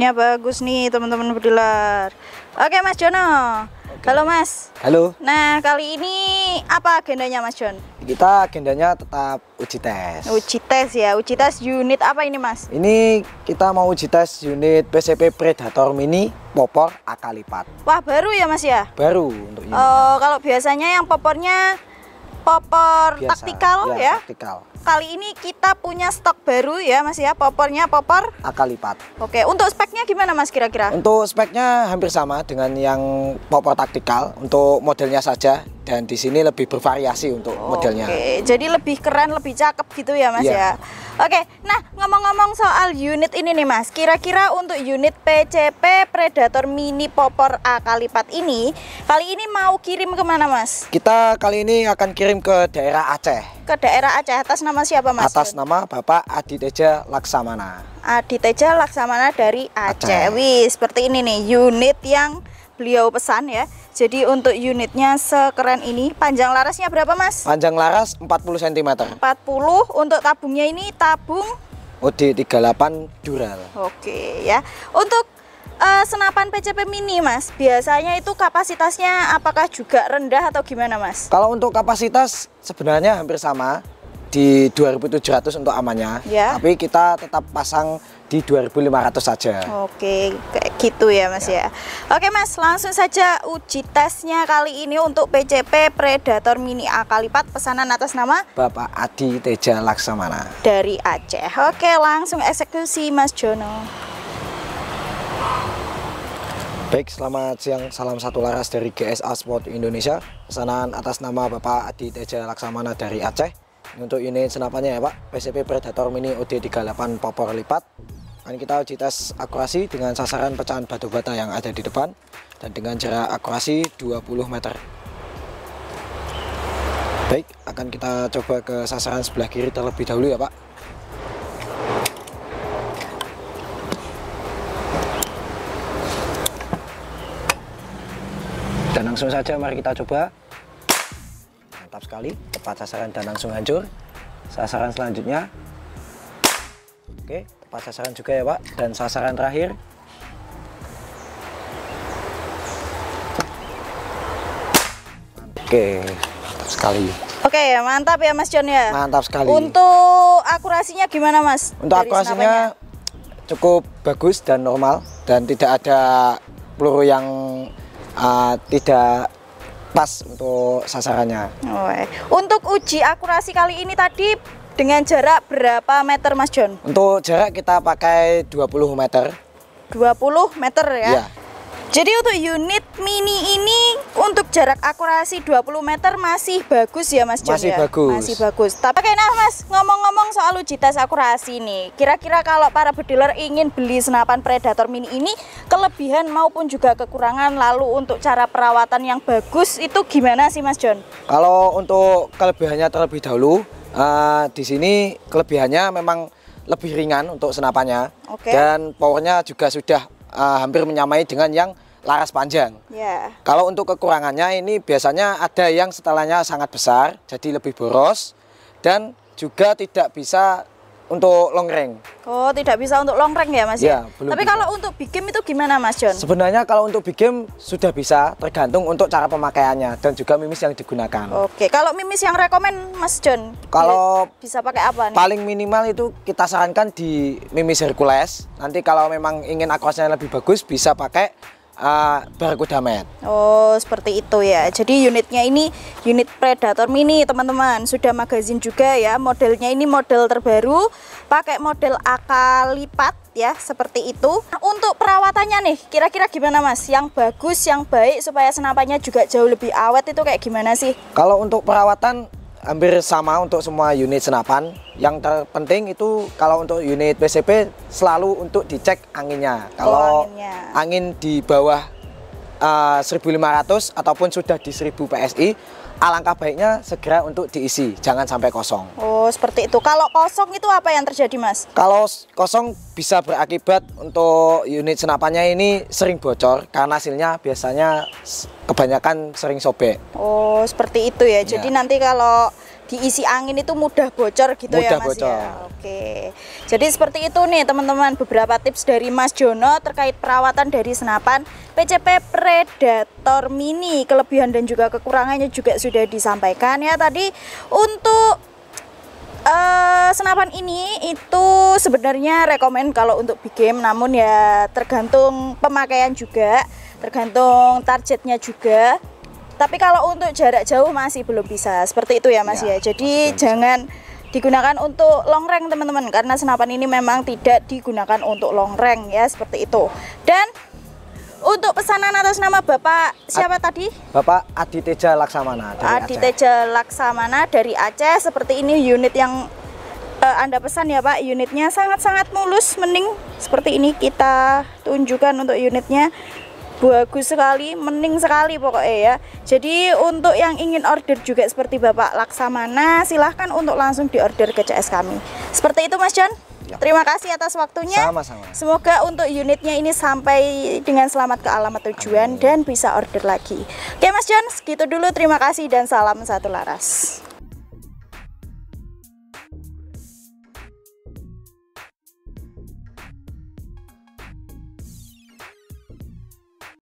Speednya bagus nih teman-teman bedilar. Oke Mas Jono. Oke. Halo Mas. Halo. Nah kali ini apa agendanya Mas Jon? Kita agendanya tetap uji tes. Uji tes ya. Uji tes unit apa ini Mas? Ini kita mau uji tes unit PCP Predator Mini popor AK lipat. Wah baru ya Mas ya? Baru untuk ini. Oh kalau biasanya yang popornya popor Biasa, taktikal ya? ya? Taktikal kali ini kita punya stok baru ya Mas ya popornya popor akal lipat oke untuk speknya gimana Mas kira-kira untuk speknya hampir sama dengan yang popor taktikal untuk modelnya saja dan di sini lebih bervariasi untuk oh, modelnya. Oke, jadi lebih keren, lebih cakep gitu ya, Mas yeah. ya. Oke, nah ngomong-ngomong soal unit ini nih, Mas. Kira-kira untuk unit PCP Predator Mini Popor A kali lipat ini, kali ini mau kirim ke mana, Mas? Kita kali ini akan kirim ke daerah Aceh. Ke daerah Aceh atas nama siapa, Mas? Atas nama Bapak Aditeja Laksamana. Aditeja Laksamana dari Aceh. Aceh. Wih, seperti ini nih unit yang beliau pesan ya jadi untuk unitnya sekeren ini, panjang larasnya berapa mas? Panjang laras 40 cm. 40 untuk tabungnya ini tabung OD 38 dural. Oke ya. Untuk uh, senapan PCP mini mas, biasanya itu kapasitasnya apakah juga rendah atau gimana mas? Kalau untuk kapasitas sebenarnya hampir sama di 2700 untuk amannya, ya. tapi kita tetap pasang di 2500 saja. Oke, kayak gitu ya Mas ya. ya. Oke Mas, langsung saja uji tesnya kali ini untuk PCP Predator Mini kali Kalipat pesanan atas nama Bapak Adi Teja Laksamana dari Aceh. Oke, langsung eksekusi Mas Jono. Baik, selamat siang. Salam satu laras dari GSA Sport Indonesia. Pesanan atas nama Bapak Adi Teja Laksamana dari Aceh untuk unit senapannya ya Pak PCP Predator Mini OD38 popor lipat akan kita uji tes akurasi dengan sasaran pecahan batu bata yang ada di depan dan dengan jarak akurasi 20 meter baik akan kita coba ke sasaran sebelah kiri terlebih dahulu ya Pak dan langsung saja mari kita coba mantap sekali, tepat sasaran dan langsung hancur. Sasaran selanjutnya, oke, tepat sasaran juga ya Pak. Dan sasaran terakhir, Oke, mantap sekali. Oke, mantap ya Mas John ya. Mantap sekali. Untuk akurasinya gimana Mas? Untuk Dari akurasinya senapanya? cukup bagus dan normal dan tidak ada peluru yang uh, tidak pas untuk sasarannya. Oh, Untuk uji akurasi kali ini tadi dengan jarak berapa meter Mas John? Untuk jarak kita pakai 20 meter. 20 meter ya. Iya. Jadi untuk unit mini ini untuk jarak akurasi 20 meter masih bagus ya Mas John Masih ya? bagus. Masih bagus. Tapi kayak nah Mas, ngomong-ngomong soal uji tes akurasi nih. Kira-kira kalau para bediler ingin beli senapan Predator mini ini, kelebihan maupun juga kekurangan lalu untuk cara perawatan yang bagus itu gimana sih Mas John? Kalau untuk kelebihannya terlebih dahulu, uh, di sini kelebihannya memang lebih ringan untuk senapannya okay. dan powernya juga sudah uh, hampir menyamai dengan yang laras panjang. Yeah. Kalau untuk kekurangannya ini biasanya ada yang setelahnya sangat besar, jadi lebih boros dan juga tidak bisa untuk long range. Oh, tidak bisa untuk long range ya, Mas? Iya belum. Tapi bisa. kalau untuk game itu gimana, Mas John? Sebenarnya kalau untuk game sudah bisa, tergantung untuk cara pemakaiannya dan juga mimis yang digunakan. Oke, kalau mimis yang rekomend Mas John? Kalau bisa pakai apa nih? Paling minimal itu kita sarankan di mimis Hercules. Nanti kalau memang ingin akurasinya lebih bagus bisa pakai uh, eh, berkudamet. Oh, seperti itu ya. Jadi unitnya ini unit Predator Mini, teman-teman. Sudah magazin juga ya. Modelnya ini model terbaru, pakai model AK lipat ya, seperti itu. untuk perawatannya nih, kira-kira gimana Mas? Yang bagus, yang baik supaya senapannya juga jauh lebih awet itu kayak gimana sih? Kalau untuk perawatan hampir sama untuk semua unit senapan. Yang terpenting itu kalau untuk unit PCP selalu untuk dicek anginnya. Oh, kalau anginnya. angin di bawah uh, eh, 1500 ataupun sudah di 1000 PSI alangkah baiknya segera untuk diisi, jangan sampai kosong. Oh, seperti itu. Kalau kosong itu apa yang terjadi, Mas? Kalau kosong bisa berakibat untuk unit senapannya ini sering bocor karena hasilnya biasanya kebanyakan sering sobek. Oh, seperti itu ya. Jadi ya. nanti kalau diisi angin itu mudah bocor gitu ya, mudah ya Mas bocor. ya. Oke. Jadi seperti itu nih teman-teman beberapa tips dari Mas Jono terkait perawatan dari senapan PCP Predator Mini. Kelebihan dan juga kekurangannya juga sudah disampaikan ya tadi untuk uh, senapan ini itu sebenarnya rekomend kalau untuk big game namun ya tergantung pemakaian juga tergantung targetnya juga tapi kalau untuk jarak jauh masih belum bisa. Seperti itu ya Mas ya. ya. Jadi jangan digunakan untuk long range teman-teman karena senapan ini memang tidak digunakan untuk long range ya seperti itu dan untuk pesanan atas nama Bapak siapa Ad, tadi? Bapak Adi Teja Laksamana dari Adi Aceh. Laksamana dari Aceh seperti ini unit yang eh, Anda pesan ya Pak unitnya sangat-sangat mulus mending seperti ini kita tunjukkan untuk unitnya bagus sekali, mending sekali pokoknya ya. Jadi untuk yang ingin order juga seperti Bapak Laksamana, silahkan untuk langsung diorder ke CS kami. Seperti itu Mas John. Ya. Terima kasih atas waktunya. Sama-sama. Semoga untuk unitnya ini sampai dengan selamat ke alamat tujuan Amin. dan bisa order lagi. Oke Mas John, segitu dulu. Terima kasih dan salam satu laras.